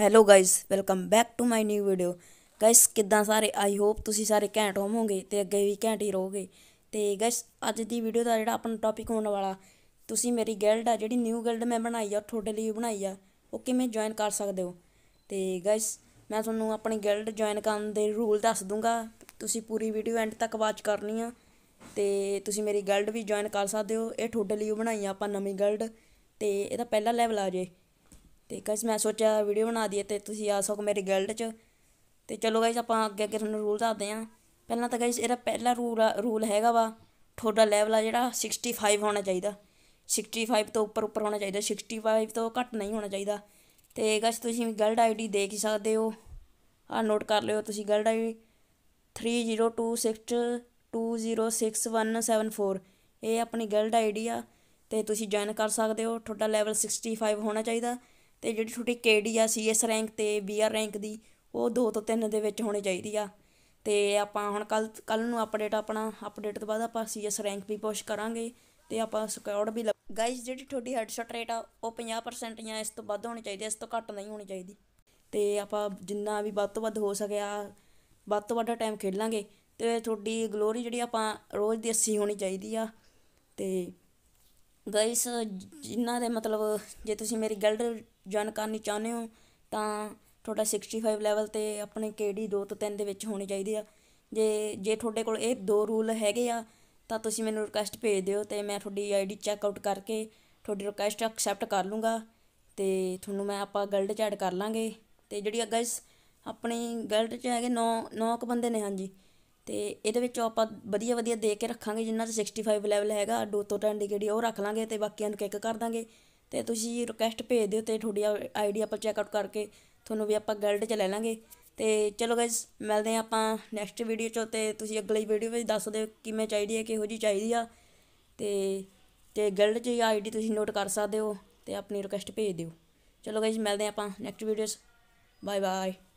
hello guys welcome back to my new video guys ਕਿਦਾਂ ਸਾਰੇ I hope ਤੁਸੀਂ ਸਾਰੇ ਘੈਂਟ ਹੋਵੋਗੇ ਤੇ ਅੱਗੇ ਵੀ ਘੈਂਟ ਹੀ ਰਹੋਗੇ ਤੇ ਗਾਇਸ ਅੱਜ ਦੀ ਵੀਡੀਓ ਦਾ ਜਿਹੜਾ ਆਪਣਾ ਟੌਪਿਕ ਹੋਣ ਵਾਲਾ ਤੁਸੀਂ ਮੇਰੀ ਗਿਲਡ ਆ ਜਿਹੜੀ ਨਿਊ ਗਿਲਡ ਮੈਂ ਬਣਾਈ ਆ ਤੁਹਾਡੇ ਲਈ ਬਣਾਈ ਆ ਉਹ ਕਿਵੇਂ ਜੁਆਇਨ ਕਰ ਸਕਦੇ ਹੋ ਤੇ ਗਾਇਸ ਮੈਂ ਤੁਹਾਨੂੰ ਆਪਣੀ ਗਿਲਡ ਜੁਆਇਨ ਕਰਨ ਦੇ ਰੂਲ ਦੱਸ ਦੂੰਗਾ ਤੁਸੀਂ ਪੂਰੀ ਵੀਡੀਓ ਐਂਡ ਤੱਕ ਵਾਚ ਕਰਨੀ ਆ ਤੇ ਤੁਸੀਂ ਮੇਰੀ ਗਿਲਡ ਵੀ ਜੁਆਇਨ ਕਰ ਸਕਦੇ ਹੋ ਇਹ ਤੁਹਾਡੇ ਲਈ ਬਣਾਈ ਆ ਆਪਾਂ ਨਵੀਂ ਗਿਲਡ ਤੇ ਇਹਦਾ ਪਹਿਲਾ ਲੈਵਲ ਆ ਜੇ ਤੇ ਗਾਇਸ ਮੈਂ ਸੋਚਿਆ ਵੀਡੀਓ ਬਣਾ ਦਈਏ ਤੇ ਤੁਸੀਂ ਆ ਸਕੋ ਮੇਰੇ ਗਿਲਡ 'ਚ ਤੇ ਚਲੋ ਗਾਇਸ ਆਪਾਂ ਅੱਗੇ ਅੱਗੇ ਤੁਹਾਨੂੰ ਰੂਲ ਦੱਸਦੇ ਆਂ ਪਹਿਲਾਂ ਤਾਂ ਗਾਇਸ ਇਹਦਾ ਪਹਿਲਾ ਰੂਲ ਰੂਲ ਹੈਗਾ ਵਾ ਤੁਹਾਡਾ ਲੈਵਲ ਆ ਜਿਹੜਾ 65 ਹੋਣਾ ਚਾਹੀਦਾ 65 ਤੋਂ ਉੱਪਰ ਉੱਪਰ ਹੋਣਾ ਚਾਹੀਦਾ 65 ਤੋਂ ਘੱਟ ਨਹੀਂ ਹੋਣਾ ਚਾਹੀਦਾ ਤੇ ਗਾਇਸ ਤੁਸੀਂ ਗਿਲਡ ਆਈਡੀ ਦੇਖ ਹੀ ਸਕਦੇ ਹੋ ਆ ਨੋਟ ਕਰ ਲਿਓ ਤੁਸੀਂ ਗਿਲਡ ਆਈਡੀ 3026206174 ਇਹ ਆਪਣੀ ਗਿਲਡ ਆਈਡੀ ਆ ਤੇ ਤੁਸੀਂ ਜੁਆਇਨ ਕਰ ਸਕਦੇ ਹੋ ਤੁਹਾਡਾ ਲੈਵਲ 65 ਹੋਣਾ ਚਾਹੀਦਾ ਤੇ ਜਿਹੜੀ ਛੋਟੀ ਕੇਡੀ ਆ ਸੀ ਰੈਂਕ ਤੇ ਬੀ ਆਰ ਰੈਂਕ ਦੀ ਉਹ 2 ਤੋਂ 3 ਦੇ ਵਿੱਚ ਹੋਣੀ ਚਾਹੀਦੀ ਆ ਤੇ ਆਪਾਂ ਹੁਣ ਕੱਲ ਕੱਲ ਨੂੰ ਅਪਡੇਟ ਆਪਣਾ ਅਪਡੇਟ ਤੋਂ ਬਾਅਦ ਆਪਾਂ ਸੀਐਸ ਰੈਂਕ ਵੀ ਪੁਸ਼ ਕਰਾਂਗੇ ਤੇ ਆਪਾਂ ਸਕੌਡ ਵੀ ਗਾਇਸ ਜਿਹੜੀ ਤੁਹਾਡੀ ਹੈਡਸ਼ਾਟ ਰੇਟ ਆ ਉਹ 50% ਜਾਂ ਇਸ ਤੋਂ ਵੱਧ ਹੋਣੀ ਚਾਹੀਦੀ ਇਸ ਤੋਂ ਘੱਟ ਨਹੀਂ ਹੋਣੀ ਚਾਹੀਦੀ ਤੇ ਆਪਾਂ ਜਿੰਨਾ ਵੀ ਵੱਧ ਤੋਂ ਵੱਧ ਹੋ ਸਕਿਆ ਵੱਧ ਤੋਂ ਵੱਧ ਟਾਈਮ ਖੇਡਾਂਗੇ ਤੇ ਤੁਹਾਡੀ ਗਲੋਰੀ ਜਿਹੜੀ ਆਪਾਂ ਰੋਜ਼ ਦੀ 80 ਹੋਣੀ ਚਾਹੀਦੀ ਆ ਤੇ ਗਾਇਸ ਜਿਨ੍ਹਾਂ ਦੇ ਮਤਲਬ ਜੇ ਤੁਸੀਂ ਮੇਰੀ ਗਿਲਡ ਜੁਆਇਨ ਕਰਨੀ ਚਾਹੁੰਦੇ ਹੋ ਤਾਂ ਤੁਹਾਡਾ 65 ਲੈਵਲ ਤੇ ਆਪਣੇ ਕੇਡੀ 2 ਤੋਂ 3 ਦੇ ਵਿੱਚ ਹੋਣੀ ਚਾਹੀਦੀ ਆ ਜੇ ਜੇ ਤੁਹਾਡੇ ਕੋਲ ਇਹ ਦੋ ਰੂਲ ਹੈਗੇ ਆ ਤਾਂ ਤੁਸੀਂ ਮੈਨੂੰ ਰਿਕੁਐਸਟ ਭੇਜ ਦਿਓ ਤੇ ਮੈਂ ਤੁਹਾਡੀ ਆਈਡੀ ਚੈੱਕ ਆਊਟ ਕਰਕੇ ਤੁਹਾਡੀ ਰਿਕੁਐਸਟ ਐਕਸੈਪਟ ਕਰ ਲੂੰਗਾ ਤੇ ਤੁਹਾਨੂੰ ਮੈਂ ਆਪਾਂ ਗਿਲਡ ਚ ਐਡ ਕਰ ਲਾਂਗੇ ਤੇ ਜਿਹੜੀ ਗਾਇਸ ਆਪਣੀ ਗਿਲਡ ਚ ਹੈਗੇ 9 9 ਕ ਬੰਦੇ ਨੇ ਹਾਂਜੀ ਤੇ ਇਹਦੇ ਵਿੱਚੋਂ ਆਪਾਂ ਵਧੀਆ ਵਧੀਆ ਦੇ ਕੇ ਰੱਖਾਂਗੇ ਜਿੰਨਾ ਚ 65 ਲੈਵਲ ਹੈਗਾ 2 ਤੋਂ 10 ਜਿਹੜੀ ਉਹ ਰੱਖ ਲਾਂਗੇ ਤੇ ਬਾਕੀਆਂ ਨੂੰ ਕਿੱਕ ਕਰ ਦਾਂਗੇ ਤੇ ਤੁਸੀਂ ਰਿਕੁਐਸਟ ਭੇਜ ਦਿਓ ਤੇ ਤੁਹਾਡੀ ਆਈਡੀ ਆਪਾਂ ਚੈੱਕ ਆਊਟ ਕਰਕੇ ਤੁਹਾਨੂੰ ਵੀ ਆਪਾਂ ਗਿਲਡ ਚ ਲੈ ਲਾਂਗੇ ਤੇ ਚਲੋ ਗਾਇਸ ਮਿਲਦੇ ਆ ਆਪਾਂ ਨੈਕਸਟ ਵੀਡੀਓ ਚ ਤੇ ਤੁਸੀਂ ਅਗਲੀ ਵੀਡੀਓ ਵਿੱਚ ਦੱਸ ਦਿਓ ਕਿਵੇਂ ਚਾਹੀਦੀ ਹੈ ਕਿਹੋ ਜੀ ਚਾਹੀਦੀ ਆ ਤੇ ਤੇ ਗਿਲਡ ਚ ਹੀ ਆਈਡੀ ਤੁਸੀਂ ਨੋਟ ਕਰ ਸਕਦੇ ਹੋ ਤੇ ਆਪਣੀ ਰਿਕੁਐਸਟ ਭੇਜ ਦਿਓ ਚਲੋ ਗਾਇਸ ਮਿਲਦੇ ਆ ਆਪਾਂ ਨੈਕਸਟ ਵੀਡੀਓਸ ਬਾਏ ਬਾਏ